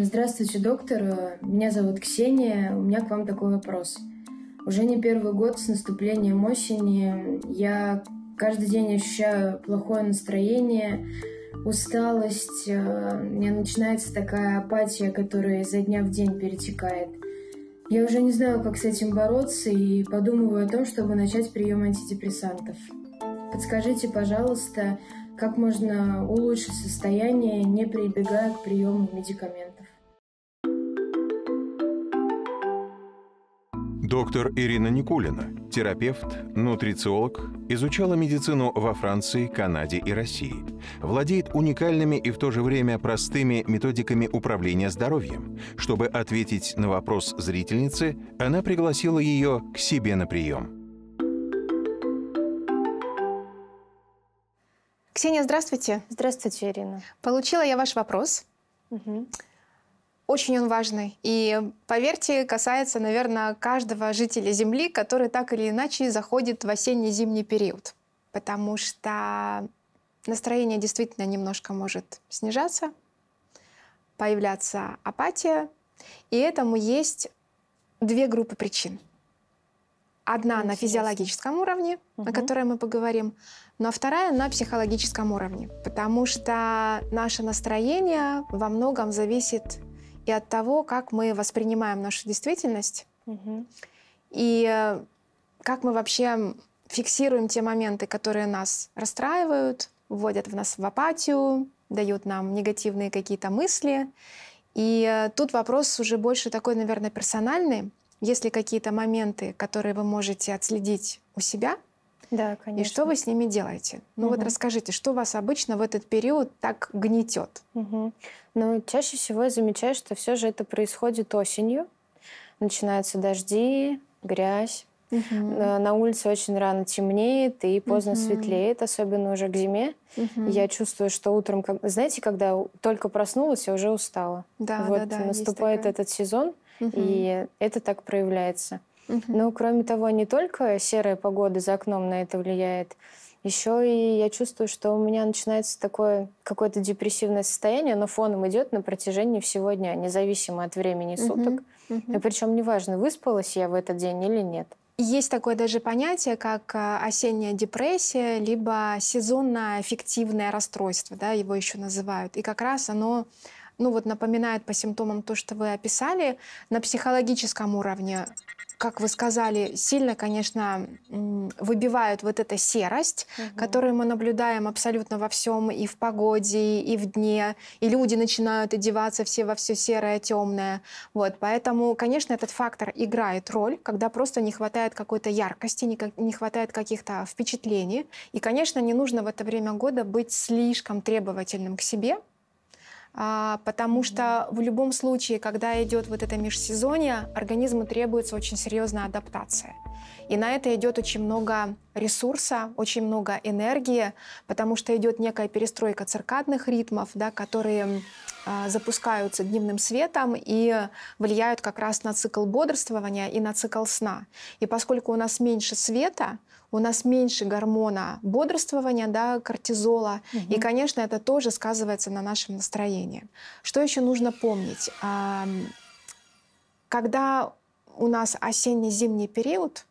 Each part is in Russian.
Здравствуйте, доктор. Меня зовут Ксения. У меня к вам такой вопрос. Уже не первый год с наступлением осени я каждый день ощущаю плохое настроение, усталость. Э, у меня начинается такая апатия, которая изо дня в день перетекает. Я уже не знаю, как с этим бороться и подумываю о том, чтобы начать прием антидепрессантов. Подскажите, пожалуйста, как можно улучшить состояние, не прибегая к приему медикаментов. Доктор Ирина Никулина, терапевт, нутрициолог, изучала медицину во Франции, Канаде и России. Владеет уникальными и в то же время простыми методиками управления здоровьем. Чтобы ответить на вопрос зрительницы, она пригласила ее к себе на прием. Ксения, здравствуйте. Здравствуйте, Ирина. Получила я ваш вопрос. Угу очень он важный. И, поверьте, касается, наверное, каждого жителя Земли, который так или иначе заходит в осенне-зимний период. Потому что настроение действительно немножко может снижаться, появляться апатия. И этому есть две группы причин. Одна Интересно. на физиологическом уровне, угу. о которой мы поговорим, но вторая на психологическом уровне, потому что наше настроение во многом зависит и от того, как мы воспринимаем нашу действительность угу. и э, как мы вообще фиксируем те моменты, которые нас расстраивают, вводят в нас в апатию, дают нам негативные какие-то мысли. И э, тут вопрос уже больше такой, наверное, персональный. Есть ли какие-то моменты, которые вы можете отследить у себя – да, конечно. И что вы с ними делаете? Ну угу. вот расскажите, что вас обычно в этот период так гнетет? Угу. Ну, чаще всего я замечаю, что все же это происходит осенью. Начинаются дожди, грязь. Угу. На улице очень рано темнеет и поздно угу. светлеет, особенно уже к зиме. Угу. Я чувствую, что утром, знаете, когда только проснулась, я уже устала. Да, вот да, да, наступает этот сезон, угу. и это так проявляется. Ну, кроме того, не только серая погода за окном на это влияет, еще и я чувствую, что у меня начинается такое какое-то депрессивное состояние, оно фоном идет на протяжении всего дня, независимо от времени суток. Угу. И причем неважно, выспалась я в этот день или нет. Есть такое даже понятие, как э, осенняя депрессия, либо сезонно эффективное расстройство, да, его еще называют. И как раз оно ну вот напоминает по симптомам то, что вы описали, на психологическом уровне как вы сказали, сильно, конечно, выбивают вот эта серость, угу. которую мы наблюдаем абсолютно во всем, и в погоде, и в дне, и люди начинают одеваться все во все серое, темное. Вот, поэтому, конечно, этот фактор играет роль, когда просто не хватает какой-то яркости, не хватает каких-то впечатлений. И, конечно, не нужно в это время года быть слишком требовательным к себе, а, потому что в любом случае, когда идет вот это межсезонье, организму требуется очень серьезная адаптация. И на это идет очень много ресурса, очень много энергии, потому что идет некая перестройка циркадных ритмов, да, которые а, запускаются дневным светом и влияют как раз на цикл бодрствования и на цикл сна. И поскольку у нас меньше света, у нас меньше гормона бодрствования, да, кортизола, угу. и, конечно, это тоже сказывается на нашем настроении. Что еще нужно помнить? Когда у нас осенне-зимний период,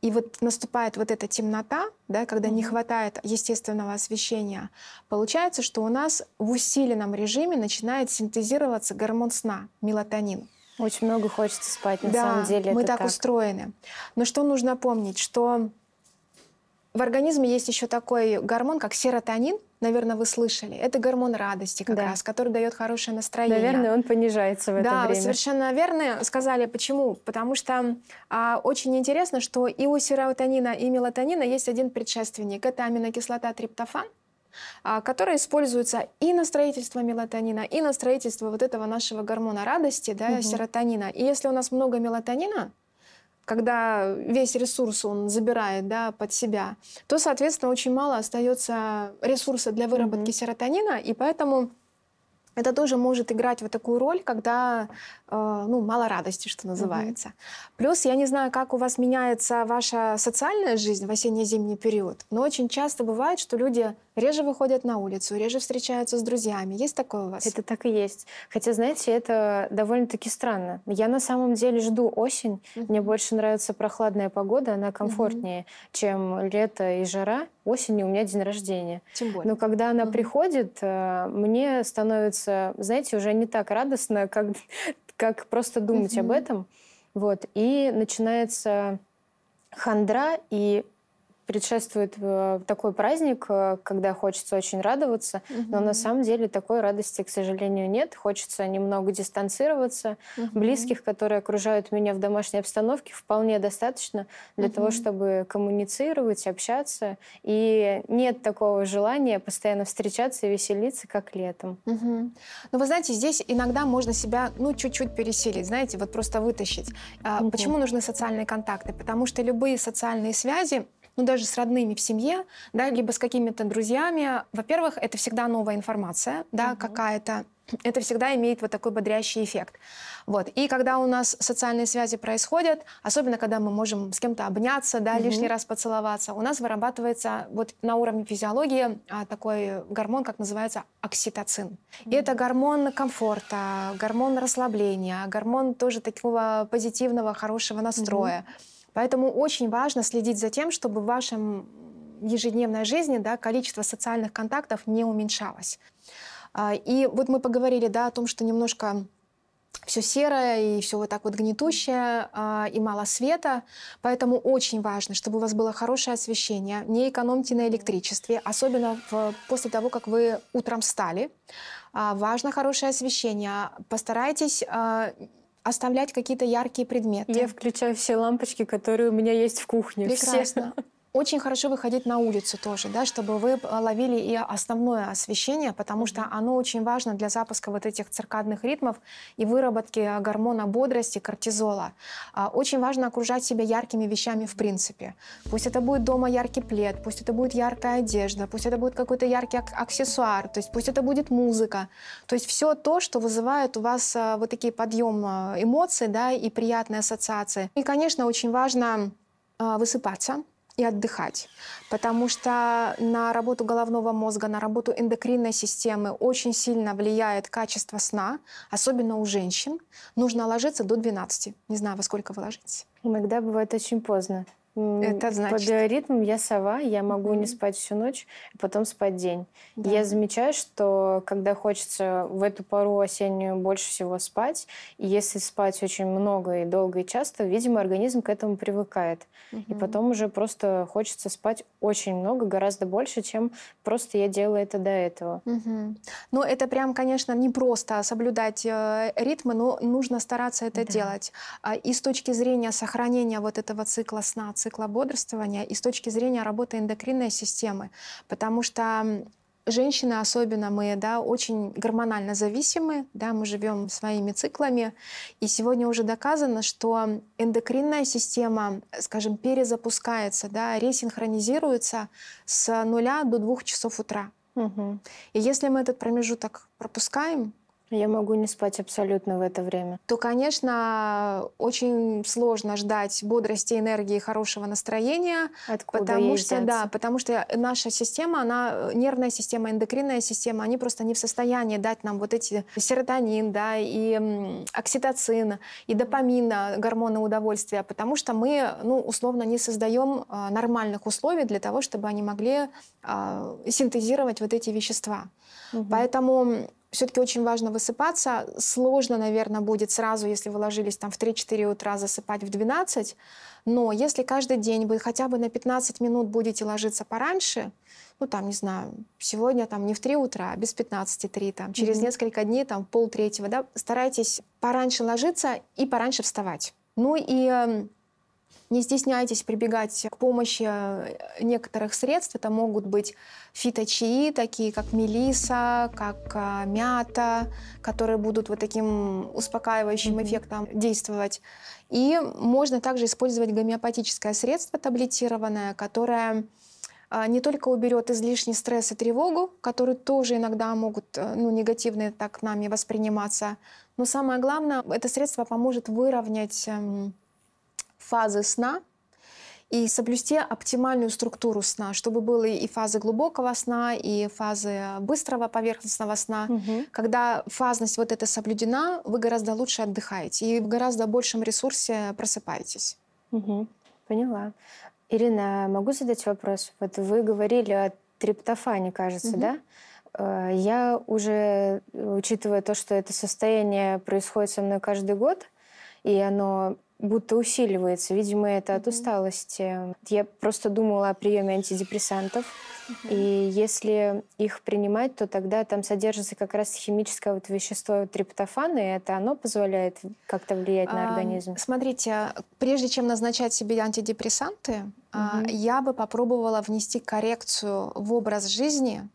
и вот наступает вот эта темнота, да, когда не хватает естественного освещения, получается, что у нас в усиленном режиме начинает синтезироваться гормон сна, мелатонин. Очень много хочется спать, на да, самом деле. Мы так, так устроены. Но что нужно помнить, что в организме есть еще такой гормон, как серотонин, наверное, вы слышали. Это гормон радости как да. раз, который дает хорошее настроение. Наверное, он понижается в это время. Да, вы совершенно верно сказали. Почему? Потому что а, очень интересно, что и у серотонина, и мелатонина есть один предшественник. Это аминокислота триптофан а, которая используется и на строительство мелатонина, и на строительство вот этого нашего гормона радости, да, угу. серотонина. И если у нас много мелатонина, когда весь ресурс он забирает да, под себя, то, соответственно, очень мало остается ресурса для выработки mm-hmm. серотонина, и поэтому это тоже может играть вот такую роль, когда э, ну, мало радости, что называется. Mm-hmm. Плюс я не знаю, как у вас меняется ваша социальная жизнь в осенне-зимний период, но очень часто бывает, что люди реже выходят на улицу, реже встречаются с друзьями. Есть такое у вас? Это так и есть. Хотя, знаете, это довольно-таки странно. Я на самом деле жду осень. Mm-hmm. Мне больше нравится прохладная погода, она комфортнее, mm-hmm. чем лето и жара. Осенью у меня день рождения. Тем более. Но когда она mm-hmm. приходит, э, мне становится знаете, уже не так радостно, как, как просто думать mm-hmm. об этом. Вот. И начинается хандра, и предшествует э, такой праздник, э, когда хочется очень радоваться, угу. но на самом деле такой радости, к сожалению, нет. Хочется немного дистанцироваться. Угу. Близких, которые окружают меня в домашней обстановке, вполне достаточно для угу. того, чтобы коммуницировать, общаться. И нет такого желания постоянно встречаться и веселиться, как летом. Угу. Ну, вы знаете, здесь иногда можно себя, ну, чуть-чуть пересилить, знаете, вот просто вытащить. Угу. Почему нужны социальные контакты? Потому что любые социальные связи, ну, даже с родными в семье, да, либо с какими-то друзьями, во-первых, это всегда новая информация, да, угу. какая-то, это всегда имеет вот такой бодрящий эффект. Вот. И когда у нас социальные связи происходят, особенно когда мы можем с кем-то обняться, да, угу. лишний раз поцеловаться, у нас вырабатывается вот на уровне физиологии а, такой гормон, как называется окситоцин. Угу. И это гормон комфорта, гормон расслабления, гормон тоже такого позитивного, хорошего настроя. Угу. Поэтому очень важно следить за тем, чтобы в вашем ежедневной жизни да, количество социальных контактов не уменьшалось. А, и вот мы поговорили да, о том, что немножко все серое и все вот так вот гнетущее а, и мало света. Поэтому очень важно, чтобы у вас было хорошее освещение. Не экономьте на электричестве, особенно в, после того, как вы утром встали. А, важно хорошее освещение. Постарайтесь оставлять какие-то яркие предметы. Я включаю все лампочки, которые у меня есть в кухне. Прекрасно. Все. Очень хорошо выходить на улицу тоже, да, чтобы вы э, ловили и основное освещение, потому что оно очень важно для запуска вот этих циркадных ритмов и выработки э, гормона бодрости, кортизола. А, очень важно окружать себя яркими вещами в принципе. Пусть это будет дома яркий плед, пусть это будет яркая одежда, пусть это будет какой-то яркий аксессуар, то есть пусть это будет музыка. То есть все то, что вызывает у вас э, вот такие подъем эмоций, да, и приятные ассоциации. И, конечно, очень важно высыпаться, и отдыхать. Потому что на работу головного мозга, на работу эндокринной системы очень сильно влияет качество сна, особенно у женщин. Нужно ложиться до 12. Не знаю, во сколько вы ложитесь. Иногда бывает очень поздно. Это значит... По биоритмам я сова, я могу mm-hmm. не спать всю ночь, а потом спать день. Да. Я замечаю, что когда хочется в эту пору осеннюю больше всего спать, и если спать очень много и долго и часто, видимо, организм к этому привыкает. Mm-hmm. И потом уже просто хочется спать очень много, гораздо больше, чем просто я делала это до этого. Mm-hmm. Ну, это прям, конечно, не просто а соблюдать э, ритмы, но нужно стараться это да. делать. А, и с точки зрения сохранения вот этого цикла сна, цикла цикла бодрствования и с точки зрения работы эндокринной системы, потому что женщины особенно мы, да, очень гормонально зависимы, да, мы живем своими циклами, и сегодня уже доказано, что эндокринная система, скажем, перезапускается, да, ресинхронизируется с нуля до двух часов утра. Угу. И если мы этот промежуток пропускаем, я могу не спать абсолютно в это время. То, конечно, очень сложно ждать бодрости, энергии, хорошего настроения. Откуда потому что, взяться? да, потому что наша система, она э, нервная система, эндокринная система, они просто не в состоянии дать нам вот эти серотонин, да, и окситоцин, и допамин, э, гормоны удовольствия, потому что мы, ну, условно, не создаем э, нормальных условий для того, чтобы они могли а, синтезировать вот эти вещества. Угу. Поэтому все-таки очень важно высыпаться. Сложно, наверное, будет сразу, если вы ложились там в 3-4 утра, засыпать в 12. Но если каждый день вы хотя бы на 15 минут будете ложиться пораньше, ну там, не знаю, сегодня там не в 3 утра, а без 15-3, там, через mm-hmm. несколько дней, там, пол третьего, да, старайтесь пораньше ложиться и пораньше вставать. Ну и эм, не стесняйтесь прибегать к помощи э, некоторых средств. Это могут быть фиточаи, такие как мелиса, как э, мята, которые будут вот таким успокаивающим mm-hmm. эффектом действовать. И можно также использовать гомеопатическое средство таблетированное, которое э, не только уберет излишний стресс и тревогу, которые тоже иногда могут ну, негативно так нами восприниматься, но самое главное, это средство поможет выровнять эм, фазы сна и соблюсти оптимальную структуру сна, чтобы было и фазы глубокого сна, и фазы быстрого поверхностного сна. Угу. Когда фазность вот эта соблюдена, вы гораздо лучше отдыхаете и в гораздо большем ресурсе просыпаетесь. Угу. Поняла. Ирина, могу задать вопрос? Вот вы говорили о триптофане, кажется, угу. да? Э, я уже, э, учитывая то, что это состояние происходит со мной каждый год, и оно будто усиливается. Видимо, это от усталости. Я просто думала о приеме антидепрессантов. И если их принимать, то тогда там содержится как раз химическое вот вещество триптофан, и это оно позволяет как-то влиять на организм. Смотрите, прежде чем назначать себе антидепрессанты, mm я бы попробовала внести коррекцию в образ жизни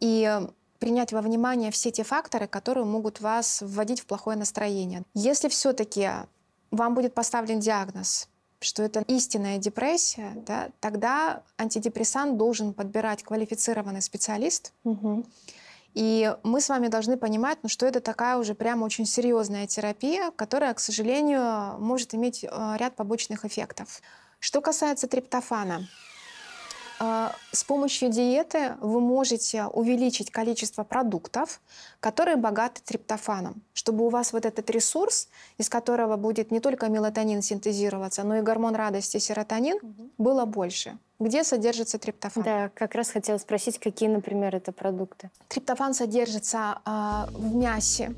и принять во внимание все те факторы, которые могут вас вводить в плохое настроение. Если все-таки вам будет поставлен диагноз, что это истинная депрессия, да, тогда антидепрессант должен подбирать квалифицированный специалист. Угу. И мы с вами должны понимать, ну, что это такая уже прям очень серьезная терапия, которая, к сожалению, может иметь э, ряд побочных эффектов. Что касается триптофана, а, с помощью диеты вы можете увеличить количество продуктов, которые богаты триптофаном, чтобы у вас вот этот ресурс, из которого будет не только мелатонин синтезироваться, но и гормон радости серотонин, угу. было больше. Где содержится триптофан? Да, как раз хотела спросить, какие, например, это продукты. Триптофан содержится э, в мясе,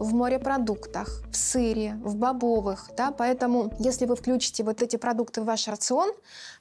в морепродуктах, в сыре, в бобовых. Да? Поэтому, если вы включите вот эти продукты в ваш рацион,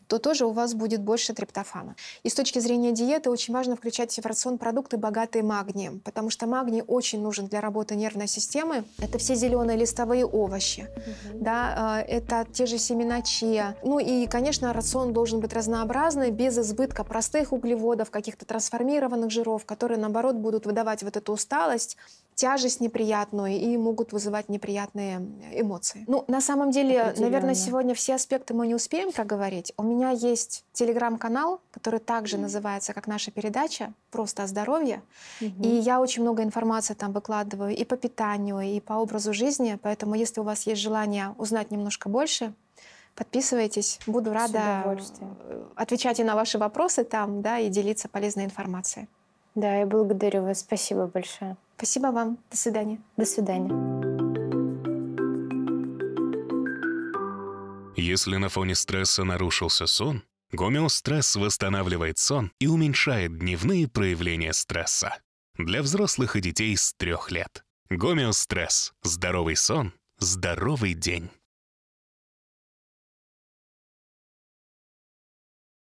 то тоже у вас будет больше триптофана. И с точки зрения диеты очень важно включать в рацион продукты, богатые магнием, потому что магний очень нужен для работы нервной системы. Это все зеленые листовые овощи, угу. да, э, это те же семена чия. Ну и, конечно, рацион должен быть разнообразный, без избытка простых углеводов, каких-то трансформированных жиров, которые, наоборот, будут выдавать вот эту усталость, тяжесть неприятную и могут вызывать неприятные э, эмоции. Ну, на самом деле, наверное, сегодня все аспекты мы не успеем проговорить. У меня есть телеграм-канал, который также mm. называется, как наша передача, просто о здоровье. Mm -hmm. И я очень много информации там выкладываю и по питанию, и по образу жизни. Поэтому, если у вас есть желание узнать немножко больше, подписывайтесь. Буду рада э, отвечать и на ваши вопросы там, да, и делиться полезной информацией. Да, я благодарю вас. Спасибо большое. Спасибо вам. До свидания. До свидания. Если на фоне стресса нарушился сон, гомеостресс восстанавливает сон и уменьшает дневные проявления стресса. Для взрослых и детей с трех лет. Гомеостресс – здоровый сон, здоровый день.